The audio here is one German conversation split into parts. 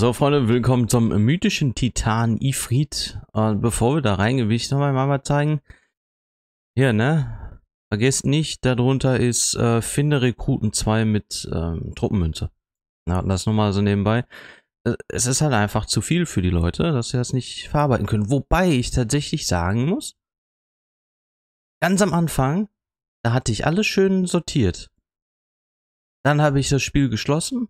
So, Freunde, willkommen zum mythischen Titan Ifrit. Und bevor wir da reingewicht will ich nochmal mal zeigen. Hier, ne? Vergesst nicht, darunter ist äh, Finde Rekruten 2 mit ähm, Truppenmünze. Na, das nochmal so nebenbei. Äh, es ist halt einfach zu viel für die Leute, dass sie das nicht verarbeiten können. Wobei ich tatsächlich sagen muss, ganz am Anfang, da hatte ich alles schön sortiert. Dann habe ich das Spiel geschlossen,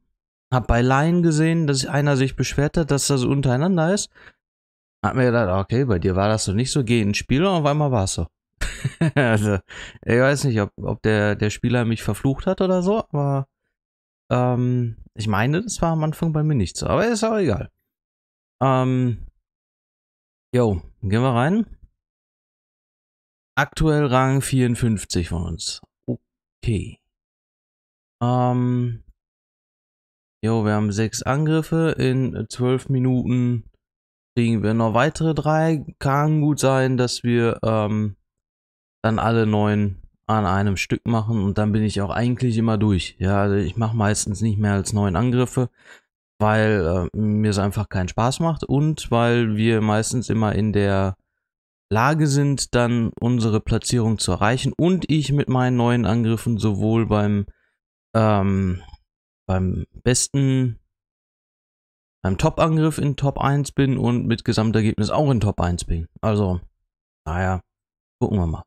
hab bei Laien gesehen, dass einer sich beschwert hat, dass das untereinander ist. Hab mir gedacht, okay, bei dir war das so nicht so, geh ins Spiel und auf einmal war es so. also, ich weiß nicht, ob, ob der, der Spieler mich verflucht hat oder so, aber ähm, ich meine, das war am Anfang bei mir nicht so, aber ist auch egal. Ähm, jo, gehen wir rein. Aktuell Rang 54 von uns. Okay. Ähm, Jo, wir haben sechs Angriffe. In zwölf Minuten kriegen wir noch weitere drei. Kann gut sein, dass wir ähm, dann alle neun an einem Stück machen und dann bin ich auch eigentlich immer durch. Ja, also ich mache meistens nicht mehr als neun Angriffe, weil äh, mir es einfach keinen Spaß macht und weil wir meistens immer in der Lage sind, dann unsere Platzierung zu erreichen und ich mit meinen neuen Angriffen sowohl beim ähm, beim besten, beim Top-Angriff in Top 1 bin und mit Gesamtergebnis auch in Top 1 bin. Also, naja, gucken wir mal.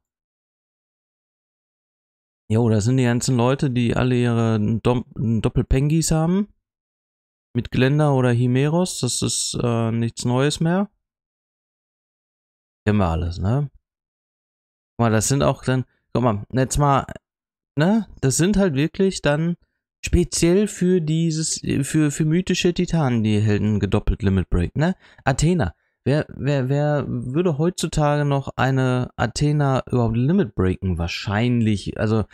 Jo, da sind die ganzen Leute, die alle ihre Dom Doppelpengis haben. Mit Glenda oder Himeros, das ist äh, nichts Neues mehr. Kennen wir alles, ne? Guck mal, das sind auch dann, guck mal, jetzt mal, ne? Das sind halt wirklich dann speziell für dieses, für, für mythische Titanen, die Helden gedoppelt Limit Break, ne? Athena. Wer, wer, wer würde heutzutage noch eine Athena überhaupt Limit breaken? Wahrscheinlich. Also,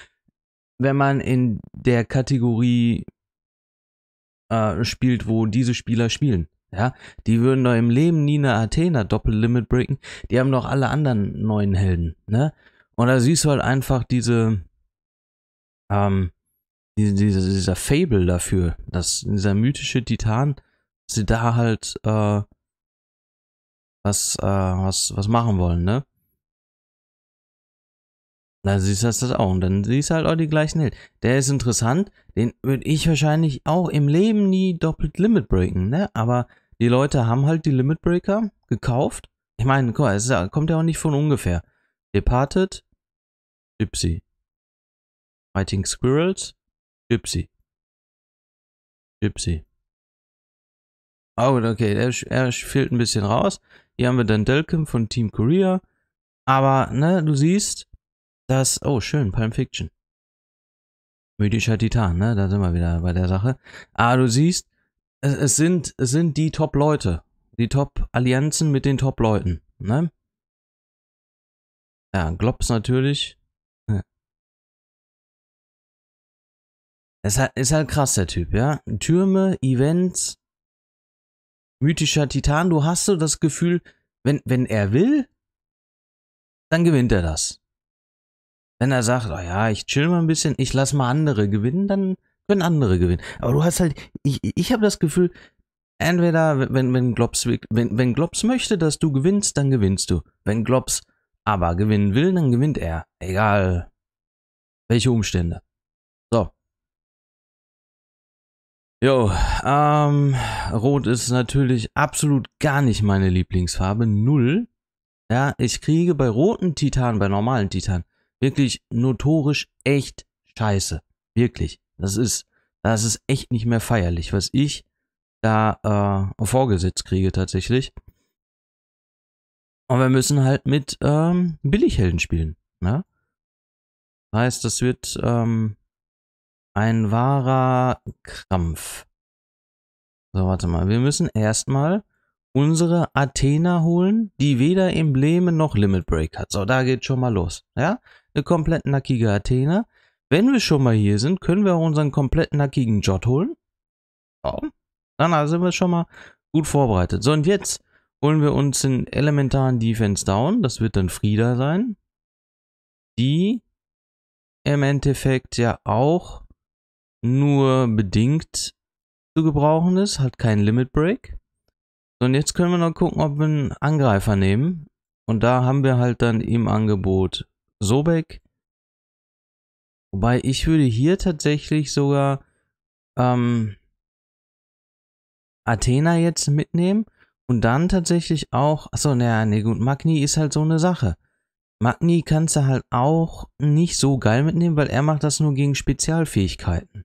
wenn man in der Kategorie äh, spielt, wo diese Spieler spielen. Ja, die würden doch im Leben nie eine Athena Doppel-Limit breaken. Die haben doch alle anderen neuen Helden, ne? Und da siehst du halt einfach diese, ähm, dieser, dieser Fable dafür, dass dieser mythische Titan, sie da halt äh, was, äh, was, was machen wollen, ne? Da siehst du das auch. Und dann siehst du halt auch die gleichen Held. Der ist interessant. Den würde ich wahrscheinlich auch im Leben nie doppelt Limit breaken, ne? Aber die Leute haben halt die Limit Breaker gekauft. Ich meine, guck mal, es ja, kommt ja auch nicht von ungefähr. Departed, Gypsy. Fighting Squirrels, Gypsy. Gypsy. Oh, okay, er, er fehlt ein bisschen raus. Hier haben wir dann Delcom von Team Korea. Aber, ne, du siehst, dass... Oh, schön, Palm Fiction. Mythischer Titan, ne? Da sind wir wieder bei der Sache. Aber du siehst, es, es sind, es sind die Top-Leute. Die Top-Allianzen mit den Top-Leuten, ne? Ja, Globs natürlich. Ist halt, ist halt krass, der Typ, ja. Türme, Events, mythischer Titan, du hast so das Gefühl, wenn, wenn er will, dann gewinnt er das. Wenn er sagt, oh ja, ich chill mal ein bisschen, ich lass mal andere gewinnen, dann können andere gewinnen. Aber du hast halt, ich, ich habe das Gefühl, entweder wenn, wenn Globs, wenn, wenn Globs möchte, dass du gewinnst, dann gewinnst du. Wenn Globs aber gewinnen will, dann gewinnt er. Egal welche Umstände. Jo, ähm, Rot ist natürlich absolut gar nicht meine Lieblingsfarbe. Null. Ja, ich kriege bei roten Titanen, bei normalen Titanen, wirklich notorisch echt scheiße. Wirklich. Das ist, das ist echt nicht mehr feierlich, was ich da äh, vorgesetzt kriege tatsächlich. Und wir müssen halt mit ähm, Billighelden spielen. Ne? Heißt, das wird ähm, ein wahrer Krampf. So, warte mal. Wir müssen erstmal unsere Athena holen, die weder Embleme noch Limit Break hat. So, da geht schon mal los. Ja? Eine komplett nackige Athena. Wenn wir schon mal hier sind, können wir auch unseren komplett nackigen Jot holen. So. Dann also sind wir schon mal gut vorbereitet. So, und jetzt holen wir uns den elementaren Defense Down. Das wird dann Frieda sein. Die im Endeffekt ja auch nur bedingt zu gebrauchen ist, hat keinen Limit Break. So, und jetzt können wir noch gucken, ob wir einen Angreifer nehmen. Und da haben wir halt dann im Angebot Sobek. Wobei ich würde hier tatsächlich sogar ähm, Athena jetzt mitnehmen und dann tatsächlich auch, achso, naja, nee, gut, Magni ist halt so eine Sache. Magni kannst du halt auch nicht so geil mitnehmen, weil er macht das nur gegen Spezialfähigkeiten.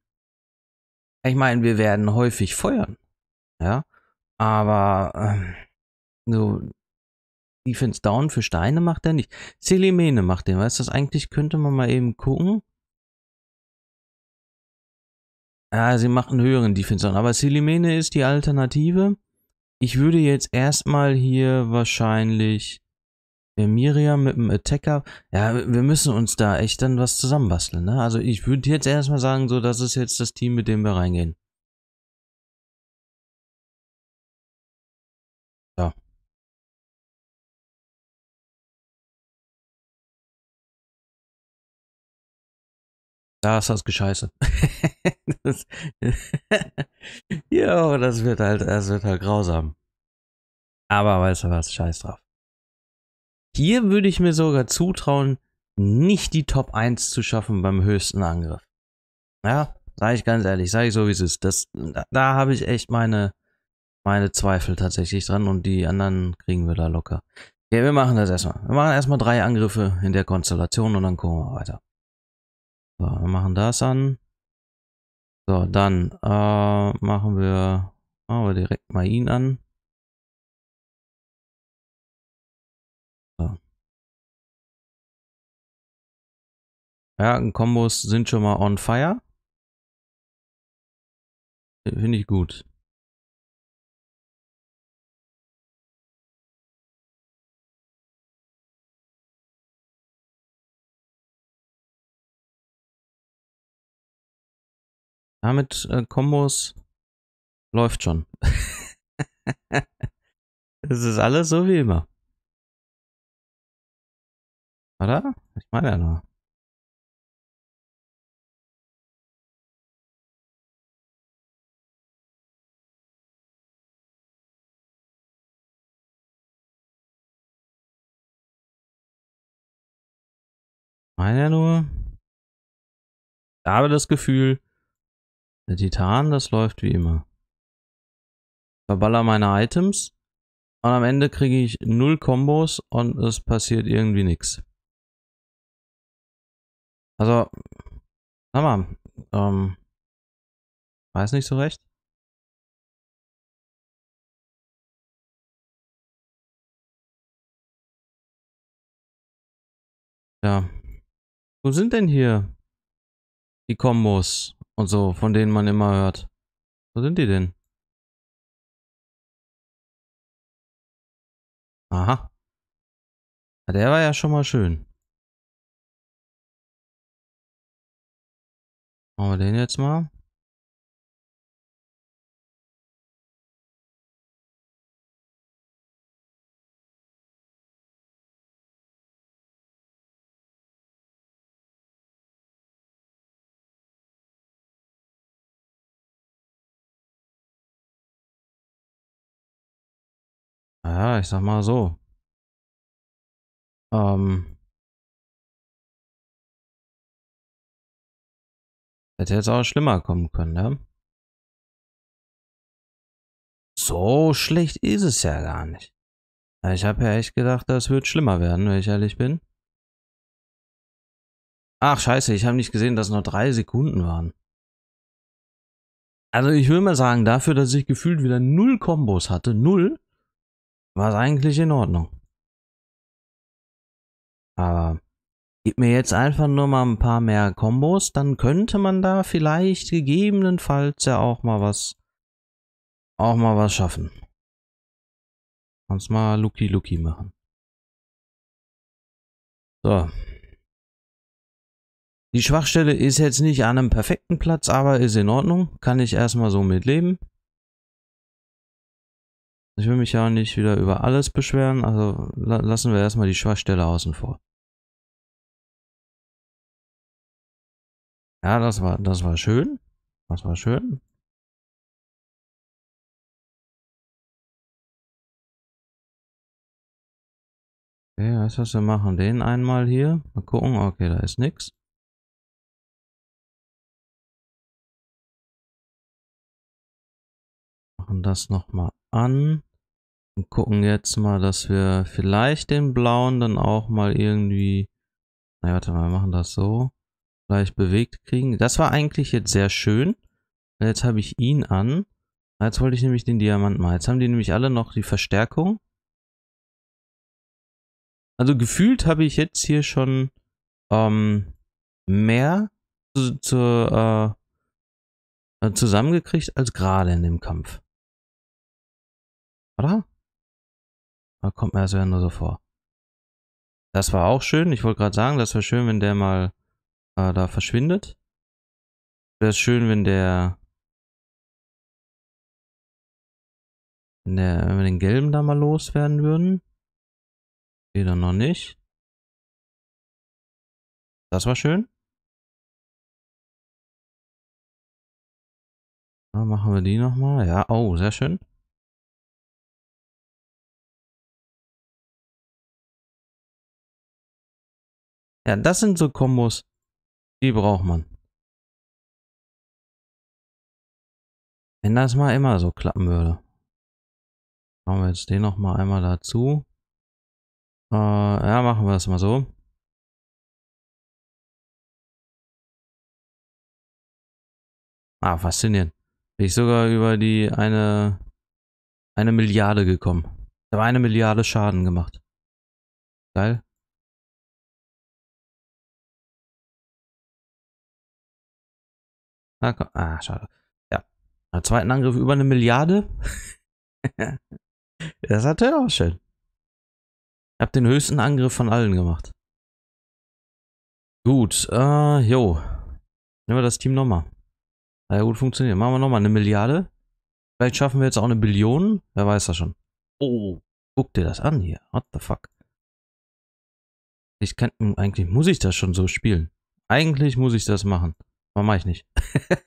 Ich meine, wir werden häufig feuern. Ja. Aber ähm, so Defense Down für Steine macht er nicht. Selimene macht den. Weißt du, eigentlich könnte man mal eben gucken. Ja, sie macht einen höheren Defense Down. Aber Selimene ist die Alternative. Ich würde jetzt erstmal hier wahrscheinlich der äh, Miriam mit dem Attacker. Ja, wir müssen uns da echt dann was zusammenbasteln. Ne? Also ich würde jetzt erstmal sagen, so, das ist jetzt das Team, mit dem wir reingehen. So. Da ist das Gescheiße. das, jo, das wird halt, das wird halt grausam. Aber weißt du was, scheiß drauf. Hier würde ich mir sogar zutrauen, nicht die Top 1 zu schaffen beim höchsten Angriff. Ja, sage ich ganz ehrlich, sage ich so wie es ist. Das, da, da habe ich echt meine, meine Zweifel tatsächlich dran und die anderen kriegen wir da locker. Okay, wir machen das erstmal. Wir machen erstmal drei Angriffe in der Konstellation und dann gucken wir weiter. So, wir machen das an. So, dann äh, machen wir, machen wir direkt mal ihn an. Ja, Kombos sind schon mal on fire. Äh, finde ich gut. Damit äh, Kombos läuft schon. Es ist alles so wie immer. Oder? Ich meine ja noch. Meine nur. Ich habe das Gefühl, der Titan, das läuft wie immer. Verballer meine Items und am Ende kriege ich null Kombos und es passiert irgendwie nichts. Also, sag mal, ähm, weiß nicht so recht. Ja, wo sind denn hier die Kombos und so, von denen man immer hört? Wo sind die denn? Aha. Der war ja schon mal schön. Machen wir den jetzt mal. ich sag mal so. Ähm. Hätte jetzt auch schlimmer kommen können, ne? So schlecht ist es ja gar nicht. Ich habe ja echt gedacht, das wird schlimmer werden, wenn ich ehrlich bin. Ach scheiße, ich habe nicht gesehen, dass es noch drei Sekunden waren. Also ich will mal sagen, dafür, dass ich gefühlt wieder null Kombos hatte, null, war es eigentlich in Ordnung. Aber gib mir jetzt einfach nur mal ein paar mehr Kombos, dann könnte man da vielleicht gegebenenfalls ja auch mal was, auch mal was schaffen. Kannst mal Lucky Lucky machen. So. Die Schwachstelle ist jetzt nicht an einem perfekten Platz, aber ist in Ordnung. Kann ich erstmal so mitleben. Ich will mich ja nicht wieder über alles beschweren, also la lassen wir erstmal die Schwachstelle außen vor. Ja, das war, das war schön. Das war schön. Okay, weißt du was, wir machen den einmal hier. Mal gucken, okay, da ist nichts. Machen das nochmal an und gucken jetzt mal, dass wir vielleicht den blauen dann auch mal irgendwie... Na, warte mal, wir machen das so. Vielleicht bewegt kriegen. Das war eigentlich jetzt sehr schön. Jetzt habe ich ihn an. Jetzt wollte ich nämlich den Diamanten mal. Jetzt haben die nämlich alle noch die Verstärkung. Also gefühlt habe ich jetzt hier schon ähm, mehr zu, zu, äh, äh zusammengekriegt als gerade in dem Kampf. Oder? Da ah, kommt mir das ja nur so vor. Das war auch schön. Ich wollte gerade sagen, das wäre schön, wenn der mal äh, da verschwindet. Wäre es schön, wenn der, wenn der. Wenn wir den gelben da mal loswerden würden. Wieder noch nicht. Das war schön. Dann ah, machen wir die nochmal. Ja, oh, sehr schön. Ja, das sind so Kombos, die braucht man. Wenn das mal immer so klappen würde. Machen wir jetzt den noch mal einmal dazu. Äh, ja, machen wir das mal so. Ah, faszinierend. Bin ich sogar über die eine, eine Milliarde gekommen. Ich habe eine Milliarde Schaden gemacht. Geil. Ah, komm, ah schade. Ja. Am zweiten Angriff über eine Milliarde. das hatte er auch schön. Ich habe den höchsten Angriff von allen gemacht. Gut, äh, jo. Nehmen wir das Team nochmal. Hat ja gut funktioniert. Machen wir nochmal eine Milliarde. Vielleicht schaffen wir jetzt auch eine Billion. Wer weiß das schon. Oh, guck dir das an hier. What the fuck. Ich kann, eigentlich muss ich das schon so spielen. Eigentlich muss ich das machen. Aber mache ich nicht.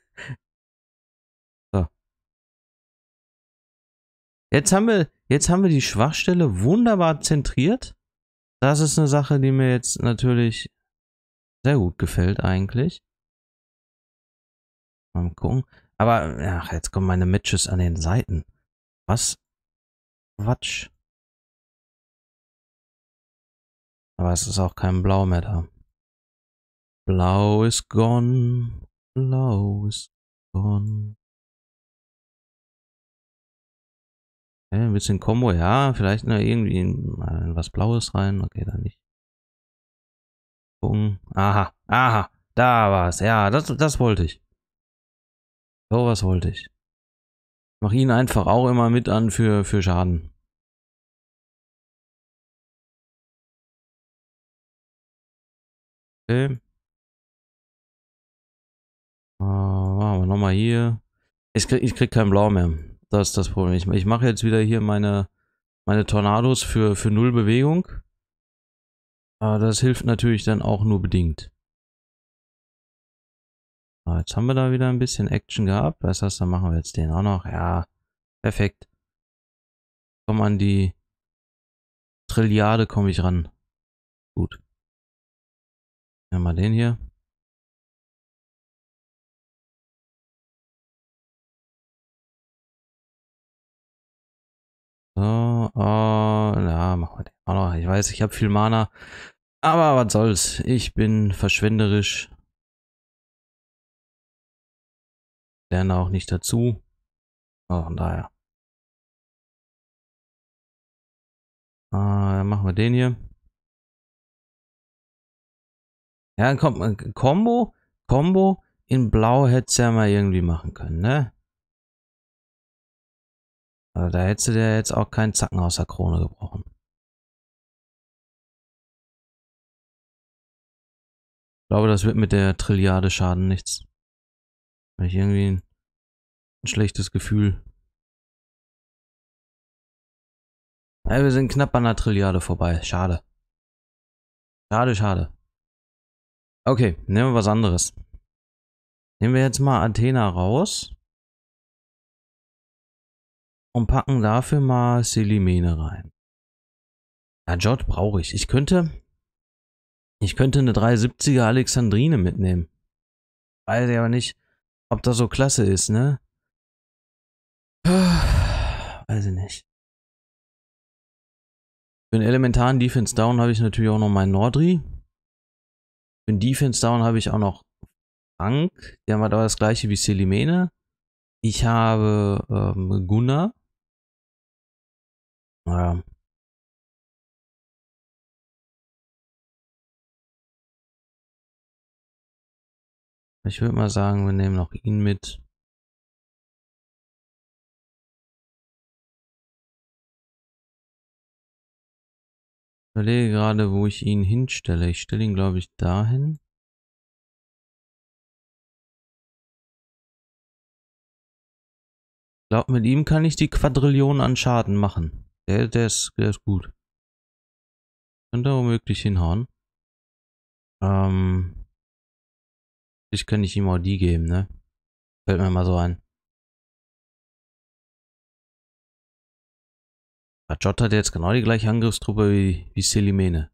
so. Jetzt haben wir, jetzt haben wir die Schwachstelle wunderbar zentriert. Das ist eine Sache, die mir jetzt natürlich sehr gut gefällt eigentlich. Mal gucken. Aber, ach, jetzt kommen meine Matches an den Seiten. Was? Quatsch. Aber es ist auch kein Blau mehr da. Blau ist gone, blau ist gone. Okay, ein bisschen Combo, ja, vielleicht nur ne, irgendwie was Blaues rein. Okay, dann nicht. Gucken. Aha, aha, da war's. Ja, das, das wollte ich. So was wollte ich. Mach ihn einfach auch immer mit an für, für Schaden. Okay. machen wir nochmal hier. Ich krieg, ich krieg kein Blau mehr. Das ist das Problem. Ich, ich mache jetzt wieder hier meine, meine Tornados für, für null Bewegung. Aber das hilft natürlich dann auch nur bedingt. Ah, jetzt haben wir da wieder ein bisschen Action gehabt. Weißt du dann machen wir jetzt den auch noch. Ja, perfekt. Komm an die Trilliarde komme ich ran. Gut. Nehmen wir den hier. weiß, ich habe viel Mana. Aber was soll's, ich bin verschwenderisch. Lerne auch nicht dazu. Oh, von daher. Äh, machen wir den hier. Ja, kommt Combo, Combo in Blau hätte es ja mal irgendwie machen können, ne? Also da hätte der jetzt auch keinen Zacken aus der Krone gebrochen. Ich glaube, das wird mit der Trilliarde schaden nichts. Habe ich irgendwie ein, ein schlechtes Gefühl. Ja, wir sind knapp an der Trilliarde vorbei. Schade. Schade, schade. Okay, nehmen wir was anderes. Nehmen wir jetzt mal Athena raus. Und packen dafür mal Selimene rein. Ja, Jot brauche ich. Ich könnte, ich könnte eine 370er Alexandrine mitnehmen. Weiß ich aber nicht, ob das so klasse ist, ne? Weiß ich nicht. Für den elementaren Defense Down habe ich natürlich auch noch meinen Nordri. Für den Defense Down habe ich auch noch Frank. Der hat aber das gleiche wie Selimene. Ich habe ähm, Gunnar. Naja, Ich würde mal sagen, wir nehmen noch ihn mit. Ich überlege gerade, wo ich ihn hinstelle. Ich stelle ihn, glaube ich, dahin. Ich glaube, mit ihm kann ich die Quadrillion an Schaden machen. Der, der, ist, der ist gut. Könnte womöglich hinhauen. Ähm, eigentlich könnte ich ihm auch die geben, ne? Fällt mir mal so ein. Rajot hat jetzt genau die gleiche Angriffstruppe wie, wie Selimene.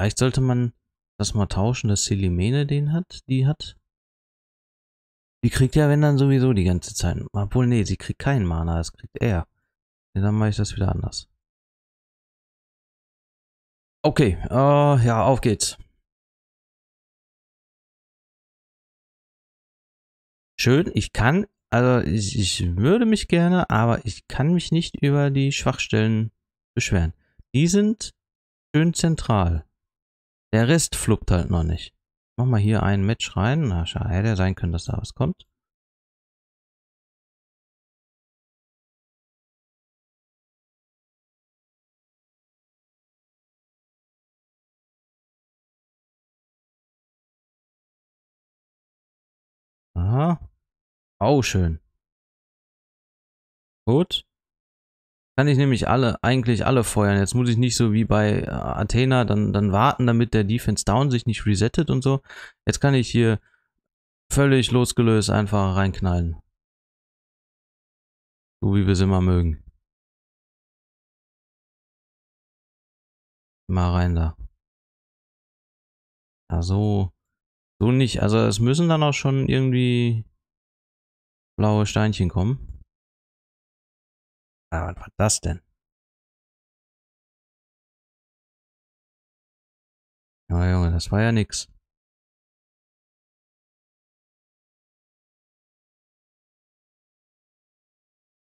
Vielleicht sollte man das mal tauschen, dass Selimene den hat, die hat. Die kriegt ja, wenn dann sowieso die ganze Zeit. Obwohl, nee, sie kriegt keinen Mana, das kriegt er. Ja, dann mache ich das wieder anders. Okay, äh, ja, auf geht's. schön, ich kann, also ich, ich würde mich gerne, aber ich kann mich nicht über die Schwachstellen beschweren. Die sind schön zentral. Der Rest fluppt halt noch nicht. Mach mal hier ein Match rein. Na, schade, hätte sein können, dass da was kommt. Aha. Oh, schön. Gut. Kann ich nämlich alle, eigentlich alle feuern. Jetzt muss ich nicht so wie bei äh, Athena dann, dann warten, damit der Defense Down sich nicht resettet und so. Jetzt kann ich hier völlig losgelöst einfach reinknallen. So wie wir es immer mögen. Mal rein da. Also, So nicht. Also es müssen dann auch schon irgendwie blaue Steinchen kommen. Ah, was war das denn? Ja, Junge, das war ja nix.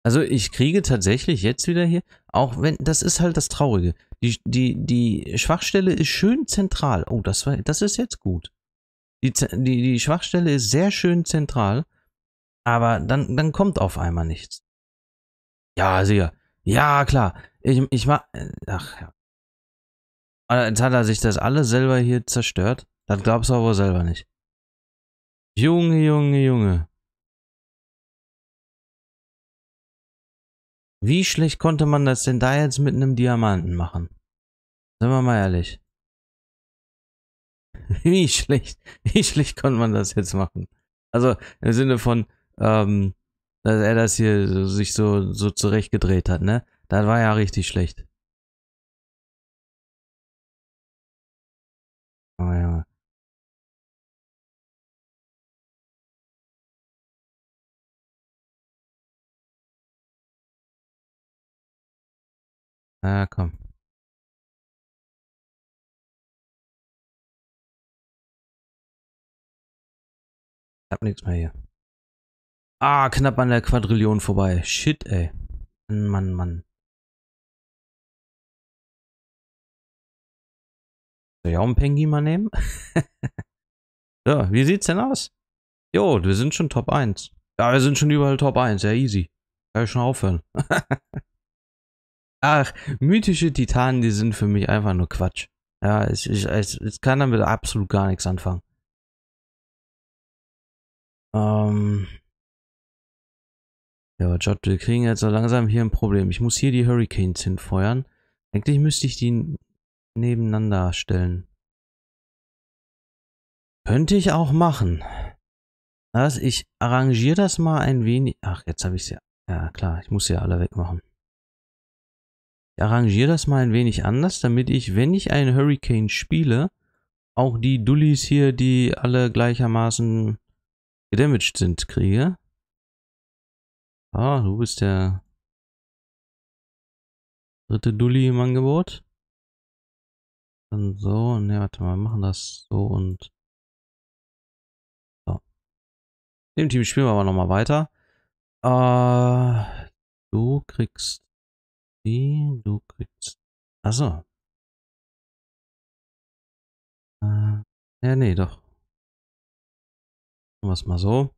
Also ich kriege tatsächlich jetzt wieder hier, auch wenn, das ist halt das Traurige. Die, die, die Schwachstelle ist schön zentral. Oh, das war, das ist jetzt gut. Die, die, die Schwachstelle ist sehr schön zentral. Aber dann, dann kommt auf einmal nichts. Ja, sicher. Ja, klar. Ich, ich war. Äh, ach ja. Aber jetzt hat er sich das alles selber hier zerstört. Das glaubst du aber selber nicht. Junge, Junge, Junge. Wie schlecht konnte man das denn da jetzt mit einem Diamanten machen? Sind wir mal ehrlich. Wie schlecht, wie schlecht konnte man das jetzt machen? Also im Sinne von, ähm, dass er das hier so, sich so, so zurechtgedreht hat, ne? Das war ja richtig schlecht. Oh ja. Na ah, komm. Ich hab nichts mehr hier. Ah, knapp an der Quadrillion vorbei. Shit, ey. Mann, Mann. Mann. Soll ich auch einen Pengi mal nehmen? so, wie sieht's denn aus? Jo, wir sind schon Top 1. Ja, wir sind schon überall Top 1. Ja, easy. Kann ich schon aufhören. Ach, mythische Titanen, die sind für mich einfach nur Quatsch. Ja, ich, ich, ich, ich kann damit absolut gar nichts anfangen. Ähm, ja, aber George, wir kriegen jetzt so langsam hier ein Problem. Ich muss hier die Hurricanes hinfeuern. Eigentlich müsste ich die nebeneinander stellen. Könnte ich auch machen. Das, ich arrangiere das mal ein wenig. Ach, jetzt habe ich sie. Ja, klar, ich muss sie alle wegmachen. Ich arrangiere das mal ein wenig anders, damit ich, wenn ich einen Hurricane spiele, auch die Dullis hier, die alle gleichermaßen gedamaged sind, kriege. Ah, du bist der dritte Dulli im Angebot. Dann so, ne, warte mal, wir machen das so und so. Dem Team spielen wir aber nochmal weiter. Äh, du kriegst die, du kriegst. Achso. Äh, ja, nee, doch. Machen wir es mal so.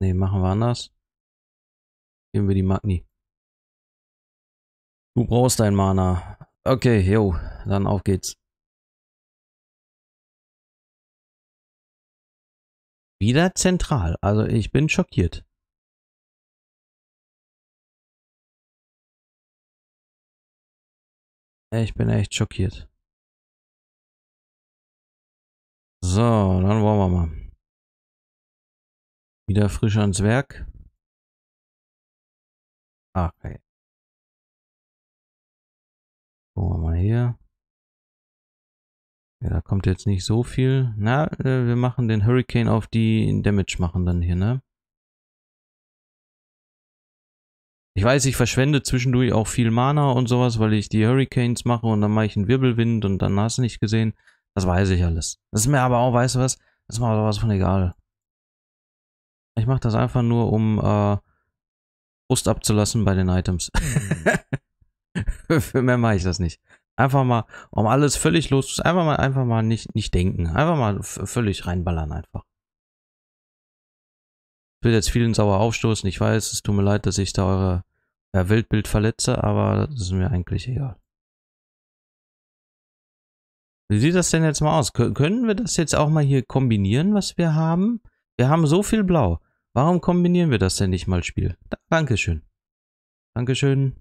Ne, machen wir anders. Nehmen wir die Magni. Du brauchst dein Mana. Okay, jo, dann auf geht's. Wieder zentral, also ich bin schockiert. Ich bin echt schockiert. So, dann wollen wir mal. Wieder frisch ans Werk. Ach, okay. Gucken wir mal hier. Ja, da kommt jetzt nicht so viel. Na, äh, wir machen den Hurricane auf, die Damage machen dann hier, ne? Ich weiß, ich verschwende zwischendurch auch viel Mana und sowas, weil ich die Hurricanes mache und dann mache ich einen Wirbelwind und dann hast du nicht gesehen. Das weiß ich alles. Das ist mir aber auch, weißt du was? Das ist mir aber sowas von egal. Ich mache das einfach nur, um äh, Brust abzulassen bei den Items. Für mhm. mehr mache ich das nicht. Einfach mal, um alles völlig los, einfach mal, einfach mal nicht, nicht denken. Einfach mal völlig reinballern einfach. Ich will jetzt vielen sauer aufstoßen. Ich weiß, es tut mir leid, dass ich da eure ja, Weltbild verletze, aber das ist mir eigentlich egal. Wie sieht das denn jetzt mal aus? Können wir das jetzt auch mal hier kombinieren, was wir haben? Wir haben so viel Blau. Warum kombinieren wir das denn nicht mal Spiel? Da, Dankeschön. Dankeschön.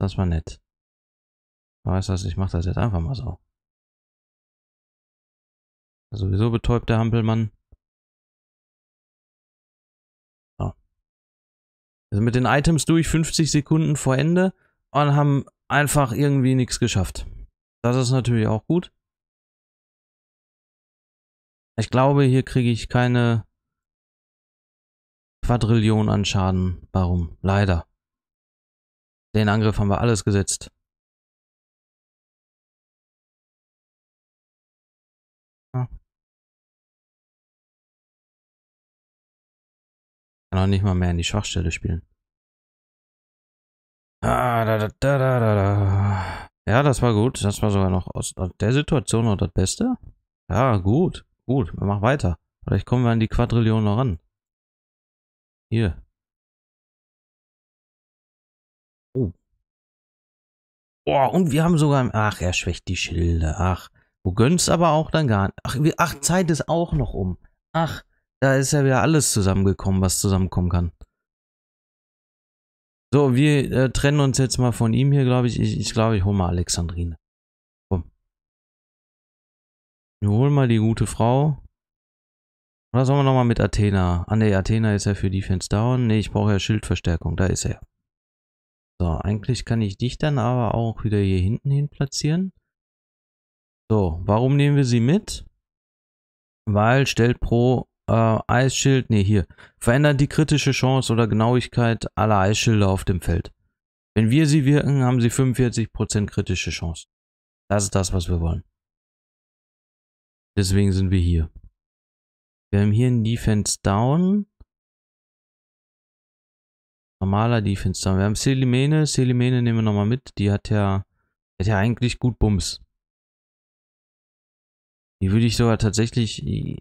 Das war nett. weißt du was, ich mache das jetzt einfach mal so. Sowieso betäubt der Hampelmann. So. Also mit den Items durch 50 Sekunden vor Ende und haben einfach irgendwie nichts geschafft. Das ist natürlich auch gut. Ich glaube, hier kriege ich keine Quadrillion an Schaden. Warum? Leider. Den Angriff haben wir alles gesetzt. Ah. Kann auch nicht mal mehr in die Schwachstelle spielen. Ah, da, da, da, da, da. Ja, das war gut. Das war sogar noch aus der Situation noch das Beste. Ja, gut. Gut, wir machen weiter. Vielleicht kommen wir an die Quadrillion noch ran. Hier. Oh. Boah, und wir haben sogar... Ach, er schwächt die Schilde. Ach, wo gönnst aber auch dann gar nicht. Ach, wir, ach, Zeit ist auch noch um. Ach, da ist ja wieder alles zusammengekommen, was zusammenkommen kann. So, wir äh, trennen uns jetzt mal von ihm hier, glaube ich. Ich glaube, ich, glaub, ich hole mal Alexandrine. Wir holen mal die gute Frau. Oder sollen wir nochmal mit Athena? Ah ne, Athena ist ja für Defense Down. Ne, ich brauche ja Schildverstärkung. Da ist er. So, eigentlich kann ich dich dann aber auch wieder hier hinten hin platzieren. So, warum nehmen wir sie mit? Weil stellt pro äh, Eisschild, ne hier, verändert die kritische Chance oder Genauigkeit aller Eisschilder auf dem Feld. Wenn wir sie wirken, haben sie 45% kritische Chance. Das ist das, was wir wollen. Deswegen sind wir hier. Wir haben hier einen Defense Down. Normaler Defense Down. Wir haben Selimene. Selimene nehmen wir nochmal mit. Die hat ja, hat ja eigentlich gut Bums. Die würde ich sogar tatsächlich äh,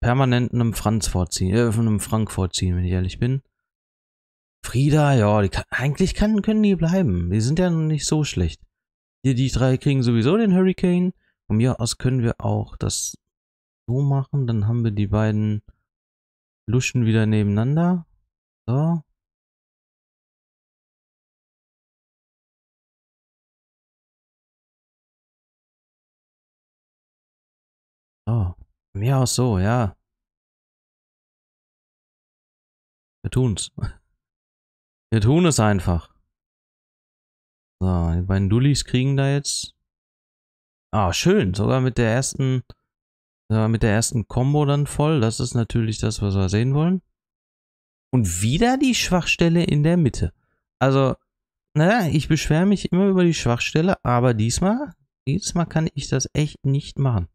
permanent einem Franz vorziehen. Äh, von einem Frank vorziehen, wenn ich ehrlich bin. Frieda, ja, die kann, eigentlich kann, können die bleiben. Die sind ja nicht so schlecht. Hier, die drei kriegen sowieso den Hurricane. Von mir aus können wir auch das so machen. Dann haben wir die beiden Luschen wieder nebeneinander. So. So. Von mir aus so, ja. Wir tun's. Wir tun es einfach. So, die beiden Dullis kriegen da jetzt Ah, schön. Sogar mit der ersten, äh, mit der ersten Combo dann voll. Das ist natürlich das, was wir sehen wollen. Und wieder die Schwachstelle in der Mitte. Also, naja, ich beschwere mich immer über die Schwachstelle, aber diesmal, diesmal kann ich das echt nicht machen.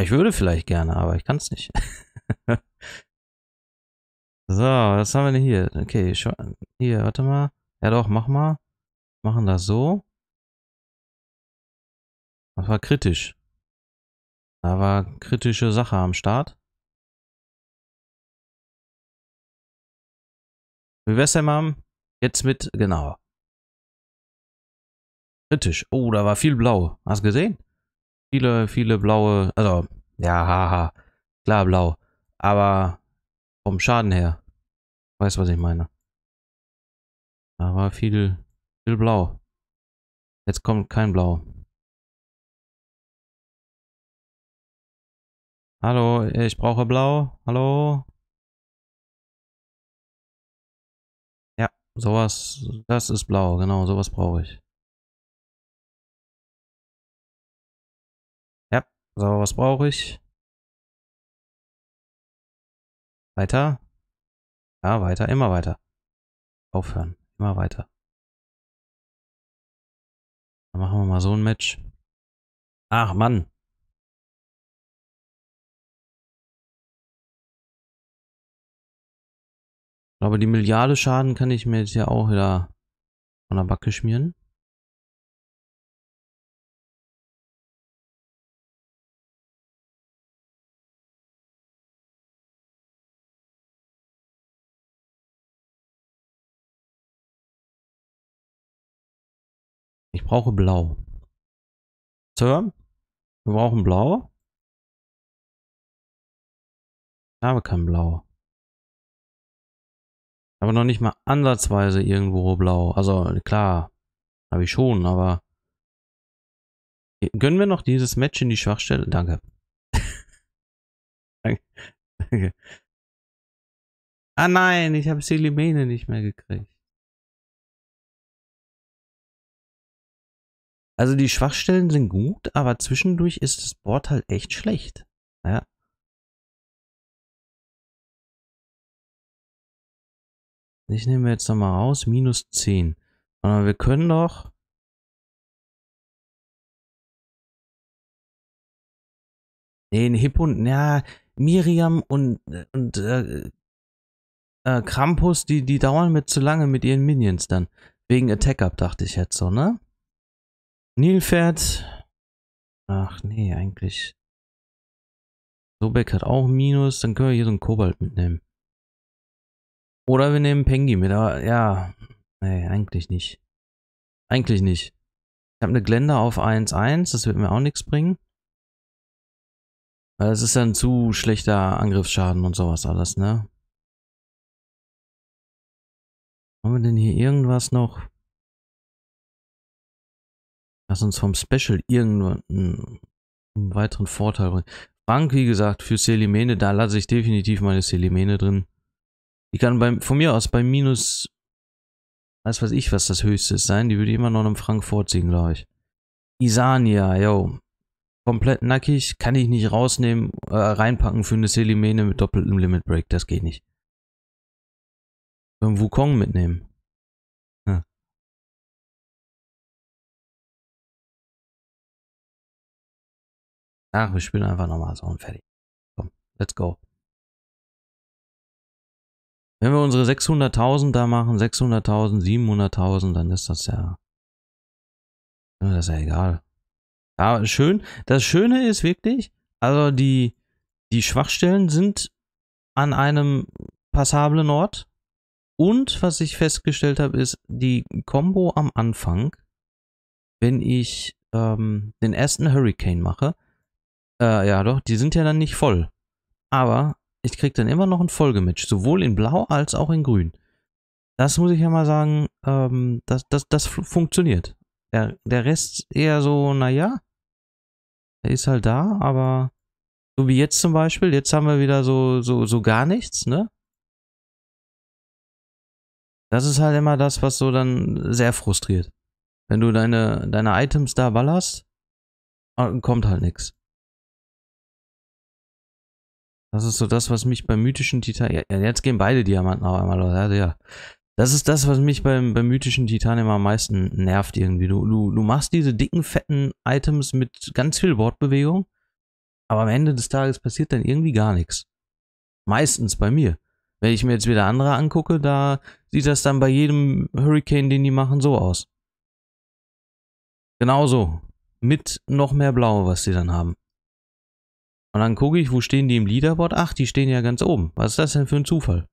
Ich würde vielleicht gerne, aber ich kann es nicht. so, was haben wir denn hier? Okay, hier, warte mal. Ja doch, mach mal. Machen das so. Das war kritisch. Da war kritische Sache am Start. Wie wär's denn, Mom? Jetzt mit, genau. Kritisch. Oh, da war viel blau. Hast du gesehen? Viele, viele blaue, also, ja, haha. Klar blau. Aber vom Schaden her. Weißt, was ich meine. Da war viel, viel blau. Jetzt kommt kein blau. Hallo, ich brauche blau. Hallo. Ja, sowas. Das ist blau, genau, sowas brauche ich. Ja, sowas brauche ich. Weiter. Ja, weiter, immer weiter. Aufhören, immer weiter. Dann machen wir mal so ein Match. Ach Mann. Aber die Milliarde Schaden kann ich mir jetzt ja auch wieder von der Backe schmieren. Ich brauche Blau. Sir, wir brauchen Blau. Ich habe kein Blau. Aber noch nicht mal ansatzweise irgendwo blau. Also klar, habe ich schon, aber gönnen wir noch dieses Match in die Schwachstelle? Danke. Danke. Ah nein, ich habe Selimene nicht mehr gekriegt. Also die Schwachstellen sind gut, aber zwischendurch ist das Board halt echt schlecht. Ja. Ich nehme jetzt nochmal raus, minus 10. Aber wir können doch... Nee, ein Hip und... Ja, Miriam und... und äh, äh, Krampus, die, die dauern mir zu lange mit ihren Minions dann. Wegen Attack-Up, dachte ich jetzt so, ne? Nilpferd. Ach nee, eigentlich. Sobek hat auch Minus. Dann können wir hier so einen Kobalt mitnehmen. Oder wir nehmen Pengi mit, aber ja, nee, eigentlich nicht. Eigentlich nicht. Ich habe eine Glenda auf 1-1, das wird mir auch nichts bringen. Weil das ist dann zu schlechter Angriffsschaden und sowas alles, ne? Haben wir denn hier irgendwas noch? Lass uns vom Special irgendeinen weiteren Vorteil bringen. Frank, wie gesagt, für Selimene, da lasse ich definitiv meine Selimene drin. Die kann bei, von mir aus bei minus, was weiß ich, was das höchste ist sein. Die würde ich immer noch einem Frank vorziehen, glaube ich. Isania, yo. Komplett nackig, kann ich nicht rausnehmen, äh, reinpacken für eine Selimene mit doppeltem Limit Break, das geht nicht. Können Wukong mitnehmen. Ach, wir spielen einfach nochmal so und fertig. Komm, let's go. Wenn wir unsere 600.000 da machen, 600.000, 700.000, dann ist das ja, das ist ja egal. Aber schön, das Schöne ist wirklich, also die, die Schwachstellen sind an einem passablen Ort. Und was ich festgestellt habe, ist die Combo am Anfang, wenn ich ähm, den ersten Hurricane mache, äh, ja doch, die sind ja dann nicht voll. Aber ich krieg dann immer noch ein Folgematch, sowohl in Blau als auch in Grün. Das muss ich ja mal sagen, ähm, das, das, das funktioniert. Der, der Rest eher so, naja, er ist halt da, aber so wie jetzt zum Beispiel, jetzt haben wir wieder so, so, so gar nichts, ne? Das ist halt immer das, was so dann sehr frustriert. Wenn du deine, deine Items da ballerst, äh, kommt halt nichts. Das ist so das, was mich beim mythischen Titan. Ja, jetzt gehen beide Diamanten auf einmal los. Also ja. Das ist das, was mich beim, beim mythischen Titan immer am meisten nervt irgendwie. Du, du, du machst diese dicken, fetten Items mit ganz viel Wortbewegung, aber am Ende des Tages passiert dann irgendwie gar nichts. Meistens bei mir. Wenn ich mir jetzt wieder andere angucke, da sieht das dann bei jedem Hurricane, den die machen, so aus. Genauso. Mit noch mehr Blau, was sie dann haben. Und dann gucke ich, wo stehen die im Leaderboard? Ach, die stehen ja ganz oben. Was ist das denn für ein Zufall?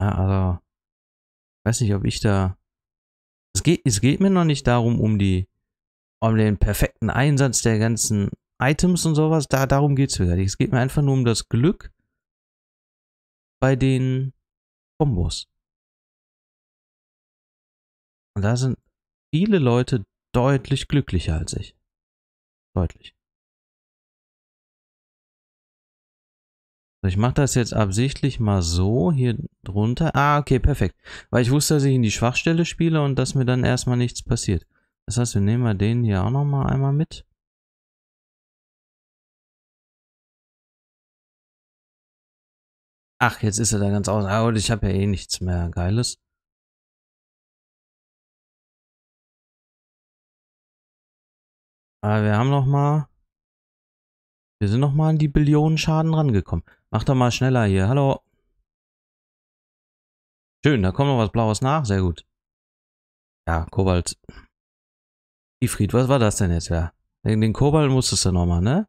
Ja, also, weiß nicht, ob ich da... Es geht, es geht mir noch nicht darum, um die, um den perfekten Einsatz der ganzen Items und sowas. Da, darum geht es mir gar nicht. Es geht mir einfach nur um das Glück bei den Kombos. Und da sind viele Leute deutlich glücklicher als ich deutlich. Ich mache das jetzt absichtlich mal so, hier drunter. Ah, okay, perfekt. Weil ich wusste, dass ich in die Schwachstelle spiele und dass mir dann erstmal nichts passiert. Das heißt, wir nehmen mal den hier auch nochmal einmal mit. Ach, jetzt ist er da ganz aus. Ah, und ich habe ja eh nichts mehr Geiles. Aber wir haben noch mal... Wir sind noch mal an die Billionen Schaden rangekommen. Mach doch mal schneller hier. Hallo. Schön, da kommt noch was Blaues nach. Sehr gut. Ja, Kobalt. Ifrit, was war das denn jetzt? Ja, den, den Kobalt musstest du noch mal, ne?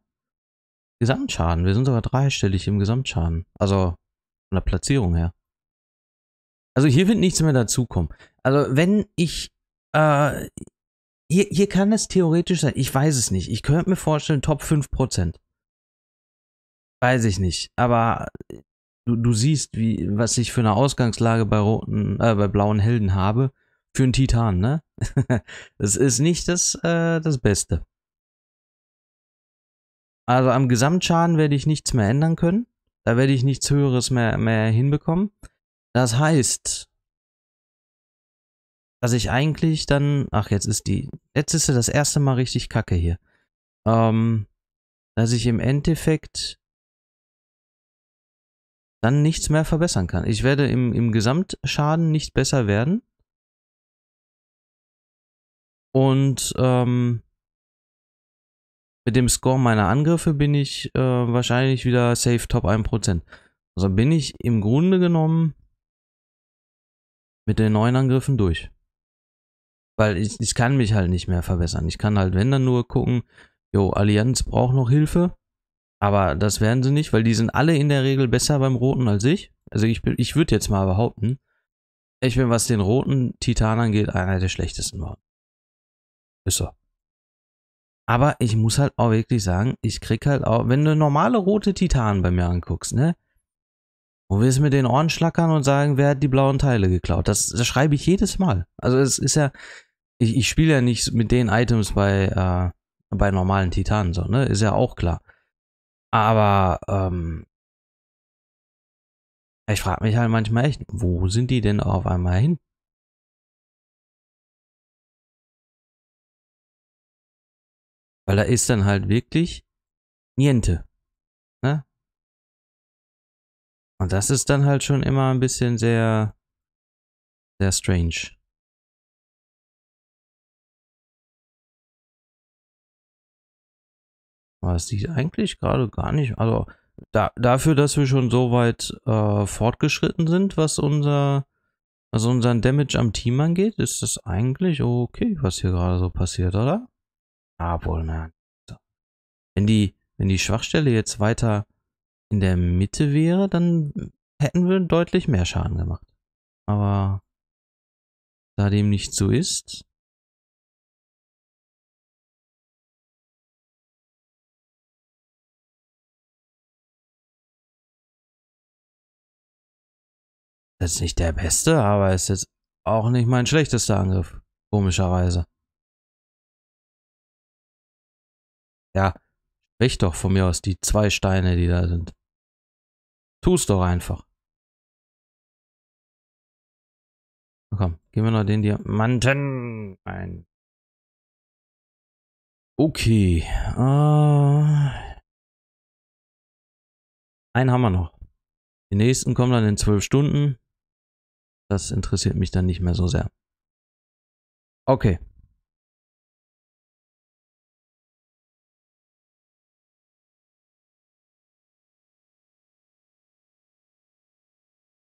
Gesamtschaden. Wir sind sogar dreistellig im Gesamtschaden. Also von der Platzierung her. Also hier wird nichts mehr dazukommen. Also wenn ich äh, hier, hier kann es theoretisch sein. Ich weiß es nicht. Ich könnte mir vorstellen, Top 5%. Weiß ich nicht. Aber äh, du, du siehst, wie, was ich für eine Ausgangslage bei roten, äh, bei blauen Helden habe. Für einen Titan, ne? das ist nicht das, äh, das Beste. Also am Gesamtschaden werde ich nichts mehr ändern können. Da werde ich nichts Höheres mehr, mehr hinbekommen. Das heißt, dass ich eigentlich dann, ach, jetzt ist die, jetzt ist sie das erste Mal richtig kacke hier. Ähm, dass ich im Endeffekt dann nichts mehr verbessern kann. Ich werde im, im Gesamtschaden nicht besser werden. Und ähm, mit dem Score meiner Angriffe bin ich äh, wahrscheinlich wieder safe Top 1%. Also bin ich im Grunde genommen mit den neuen Angriffen durch. Weil ich, ich kann mich halt nicht mehr verbessern. Ich kann halt, wenn dann nur gucken, jo, Allianz braucht noch Hilfe. Aber das werden sie nicht, weil die sind alle in der Regel besser beim Roten als ich. Also ich, ich würde jetzt mal behaupten, ich bin, was den roten Titan angeht, einer der schlechtesten war. Ist so. Aber ich muss halt auch wirklich sagen, ich krieg halt auch, wenn du normale rote Titanen bei mir anguckst, ne? Wo wir es mit den Ohren schlackern und sagen, wer hat die blauen Teile geklaut? Das, das schreibe ich jedes Mal. Also es ist ja, ich, ich spiele ja nicht mit den Items bei, äh, bei normalen Titanen, so, ne? Ist ja auch klar. Aber, ähm, ich frage mich halt manchmal echt, wo sind die denn auf einmal hin? Weil da ist dann halt wirklich Niente. Ne? Und das ist dann halt schon immer ein bisschen sehr, sehr strange. was es sieht eigentlich gerade gar nicht, also da, dafür, dass wir schon so weit äh, fortgeschritten sind, was unser, also unseren Damage am Team angeht, ist das eigentlich okay, was hier gerade so passiert, oder? Jawohl, ah, nein. Wenn die, wenn die Schwachstelle jetzt weiter in der Mitte wäre, dann hätten wir deutlich mehr Schaden gemacht. Aber da dem nicht so ist, Jetzt nicht der beste, aber ist jetzt auch nicht mein schlechtester Angriff. Komischerweise. Ja, sprich doch von mir aus die zwei Steine, die da sind. Tu's doch einfach. Na komm, gehen wir noch den Diamanten ein. Okay. Äh, einen haben wir noch. Die nächsten kommen dann in zwölf Stunden. Das interessiert mich dann nicht mehr so sehr. Okay.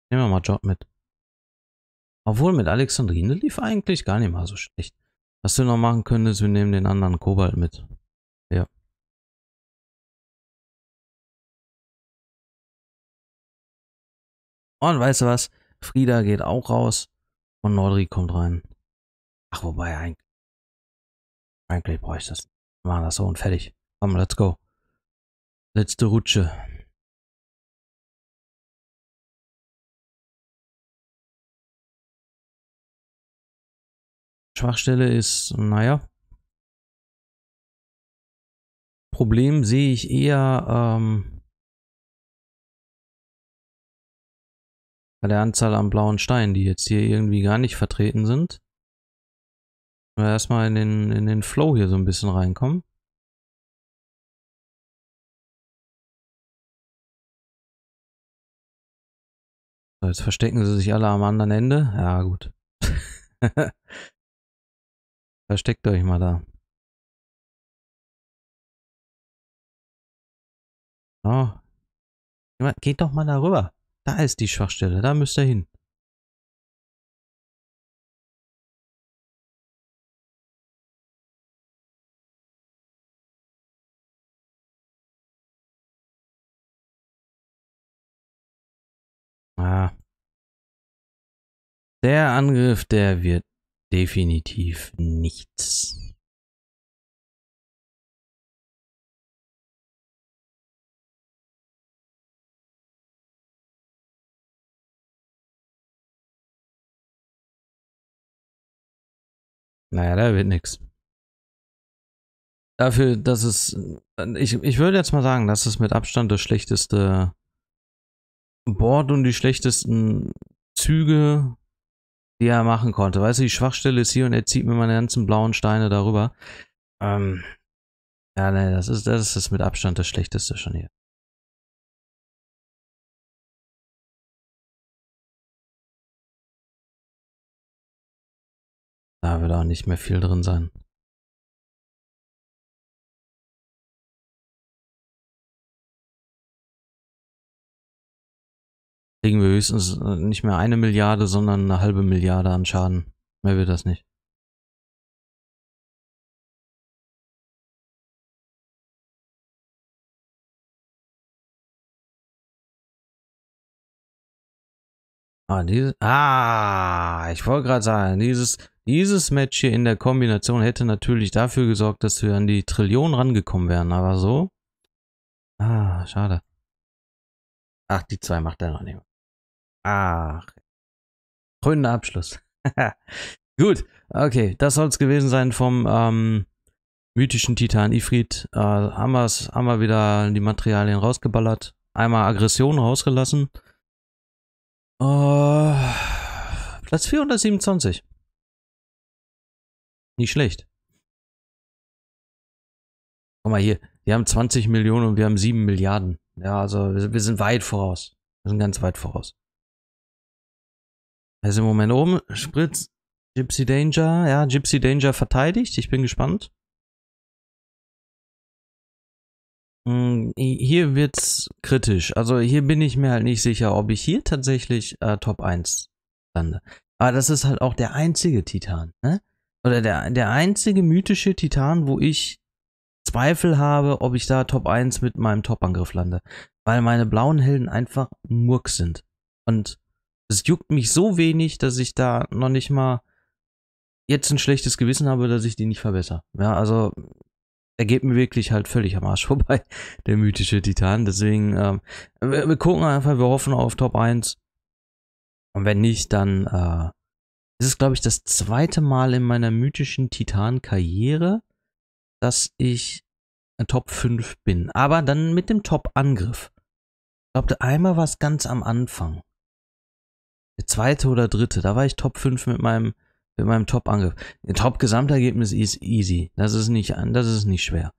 Nehmen wir mal Job mit. Obwohl mit Alexandrine lief eigentlich gar nicht mal so schlecht. Was du noch machen könntest, wir nehmen den anderen Kobalt mit. Ja. Und weißt du was? Frieda geht auch raus und Nordri kommt rein. Ach, wobei, eigentlich, eigentlich brauche ich das. Wir machen das so und fertig. Komm, let's go. Letzte Rutsche. Schwachstelle ist, naja. Problem sehe ich eher ähm, Bei der Anzahl an blauen Steinen, die jetzt hier irgendwie gar nicht vertreten sind. Aber erstmal in den, in den Flow hier so ein bisschen reinkommen. So, jetzt verstecken sie sich alle am anderen Ende. Ja, gut. Versteckt euch mal da. Oh. Geht doch mal darüber. Da ist die Schwachstelle, da müsst ihr hin. Ah. Der Angriff, der wird definitiv nichts. Naja, da wird nichts. Dafür, dass es. Ich, ich würde jetzt mal sagen, das ist mit Abstand das schlechteste Board und die schlechtesten Züge, die er machen konnte. Weißt du, die Schwachstelle ist hier und er zieht mir meine ganzen blauen Steine darüber. Ähm, ja, ne, das ist, das ist mit Abstand das Schlechteste schon hier. Da wird auch nicht mehr viel drin sein. Kriegen wir höchstens äh, nicht mehr eine Milliarde, sondern eine halbe Milliarde an Schaden. Mehr wird das nicht. Ah, dieses, ah, ich wollte gerade sagen, dieses dieses Match hier in der Kombination hätte natürlich dafür gesorgt, dass wir an die Trillion rangekommen wären, aber so. Ah, schade. Ach, die zwei macht er noch nicht. Ach. Krönender Abschluss. Gut, okay, das soll es gewesen sein vom ähm, mythischen Titan Ifrit. Äh, haben, wir's, haben wir wieder die Materialien rausgeballert. Einmal Aggression rausgelassen. Äh, Platz 427. Nicht schlecht. Guck mal hier, wir haben 20 Millionen und wir haben 7 Milliarden. Ja, also wir sind weit voraus. Wir sind ganz weit voraus. Also im Moment oben. Spritz, Gypsy Danger. Ja, Gypsy Danger verteidigt. Ich bin gespannt. Hm, hier wird's kritisch. Also hier bin ich mir halt nicht sicher, ob ich hier tatsächlich äh, Top 1 lande. Aber das ist halt auch der einzige Titan. Ne? oder der, der einzige mythische Titan, wo ich Zweifel habe, ob ich da Top 1 mit meinem Top-Angriff lande. Weil meine blauen Helden einfach Murks sind. Und es juckt mich so wenig, dass ich da noch nicht mal jetzt ein schlechtes Gewissen habe, dass ich die nicht verbessere. Ja, also er geht mir wirklich halt völlig am Arsch vorbei, der mythische Titan. Deswegen, ähm, wir, wir, gucken einfach, wir hoffen auf Top 1. Und wenn nicht, dann äh, es ist, glaube ich, das zweite Mal in meiner mythischen Titan-Karriere, dass ich Top 5 bin. Aber dann mit dem Top-Angriff. Ich glaube, einmal war es ganz am Anfang. Der zweite oder dritte. Da war ich Top 5 mit meinem, mit meinem Top-Angriff. Top-Gesamtergebnis ist easy. Das ist, nicht, das ist nicht schwer.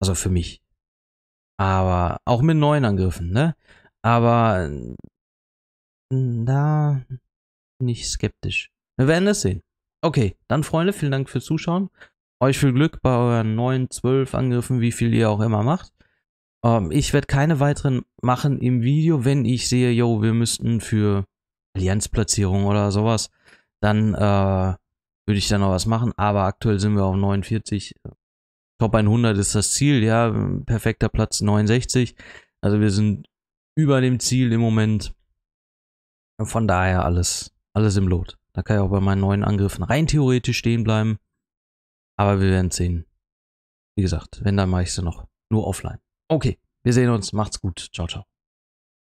Also für mich. Aber auch mit neuen Angriffen, ne? Aber hm, da bin ich skeptisch. Wir werden es sehen. Okay, dann Freunde, vielen Dank fürs Zuschauen. Euch viel Glück bei euren 9, 12 Angriffen, wie viel ihr auch immer macht. Ähm, ich werde keine weiteren machen im Video, wenn ich sehe, yo, wir müssten für Allianzplatzierung oder sowas, dann äh, würde ich da noch was machen. Aber aktuell sind wir auf 49. Top 100 ist das Ziel, ja. Perfekter Platz 69. Also wir sind über dem Ziel im Moment. Von daher alles, alles im Lot. Da kann ich auch bei meinen neuen Angriffen rein theoretisch stehen bleiben. Aber wir werden sehen. Wie gesagt, wenn, dann mache ich sie noch. Nur offline. Okay, wir sehen uns. Macht's gut. Ciao, ciao.